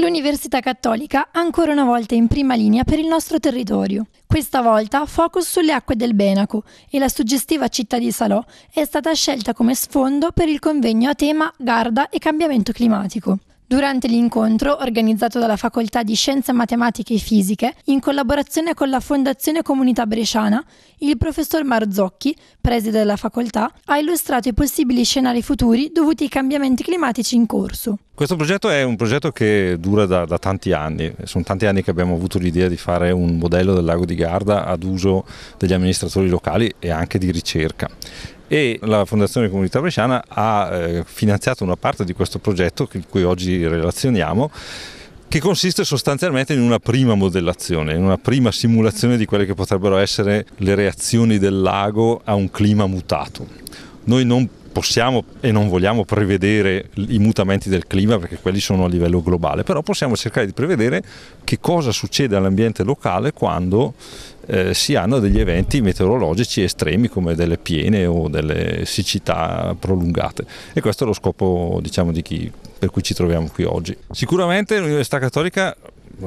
L'Università Cattolica ancora una volta in prima linea per il nostro territorio. Questa volta focus sulle acque del Benaco e la suggestiva città di Salò è stata scelta come sfondo per il convegno a tema Garda e cambiamento climatico. Durante l'incontro, organizzato dalla Facoltà di Scienze Matematiche e Fisiche, in collaborazione con la Fondazione Comunità Bresciana, il professor Marzocchi, preside della facoltà, ha illustrato i possibili scenari futuri dovuti ai cambiamenti climatici in corso. Questo progetto è un progetto che dura da, da, tanti anni, sono tanti anni che abbiamo avuto l'idea di fare un modello del lago di Garda ad uso degli amministratori locali e anche di ricerca e la Fondazione Comunità Bresciana ha eh, finanziato una parte di questo progetto di cui oggi relazioniamo che consiste sostanzialmente in una prima modellazione, in una prima simulazione di quelle che potrebbero essere le reazioni del lago a un clima mutato. Noi non possiamo e non vogliamo prevedere i mutamenti del clima perché quelli sono a livello globale, però possiamo cercare di prevedere che cosa succede all'ambiente locale quando eh, si hanno degli eventi meteorologici estremi come delle piene o delle siccità prolungate e questo è lo scopo diciamo, di chi, per cui ci troviamo qui oggi. Sicuramente l'Università Cattolica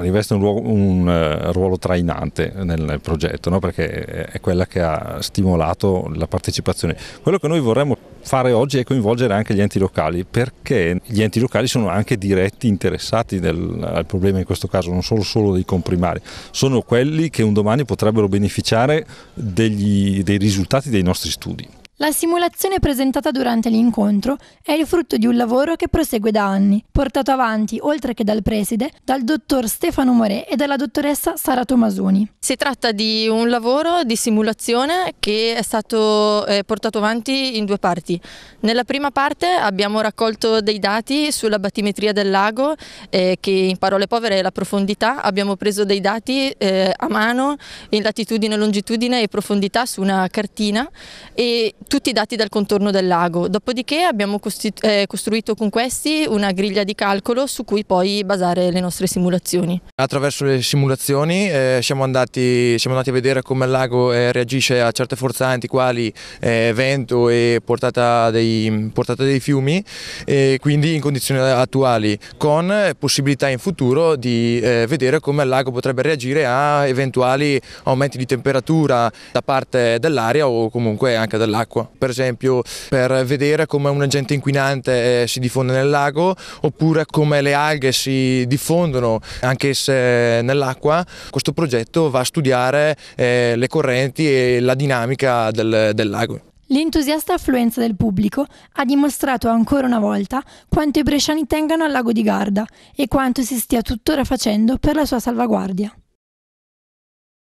riveste un ruolo, un eh, ruolo trainante nel progetto no? perché è quella che ha stimolato la partecipazione. Quello che noi vorremmo fare oggi è coinvolgere anche gli enti locali perché gli enti locali sono anche diretti interessati del, al problema in questo caso, non sono solo dei comprimari, sono quelli che un domani potrebbero beneficiare degli, dei risultati dei nostri studi. La simulazione presentata durante l'incontro è il frutto di un lavoro che prosegue da anni, portato avanti oltre che dal preside, dal dottor Stefano Morè e dalla dottoressa Sara Tomasoni. Si tratta di un lavoro di simulazione che è stato eh, portato avanti in due parti. Nella prima parte abbiamo raccolto dei dati sulla battimetria del lago, eh, che in parole povere è la profondità. Abbiamo preso dei dati eh, a mano in latitudine, longitudine e profondità su una cartina e tutti i dati dal contorno del lago. Dopodiché abbiamo eh, costruito con questi una griglia di calcolo su cui poi basare le nostre simulazioni. Attraverso le simulazioni eh, siamo, andati, siamo, andati, a vedere come il lago eh, reagisce a certe forzanti quali eh, vento e portata dei, portata dei fiumi e quindi in condizioni attuali con possibilità in futuro di eh, vedere come il lago potrebbe reagire a eventuali aumenti di temperatura da parte dell'aria o comunque anche dell'acqua dell'acqua, per esempio per vedere come un agente inquinante eh, si diffonde nel lago oppure come le alghe si diffondono anch'esse nell'acqua. Questo progetto va a studiare eh, le correnti e la dinamica del, del lago. L'entusiasta affluenza del pubblico ha dimostrato ancora una volta quanto i bresciani tengano al lago di Garda e quanto si stia tuttora facendo per la sua salvaguardia.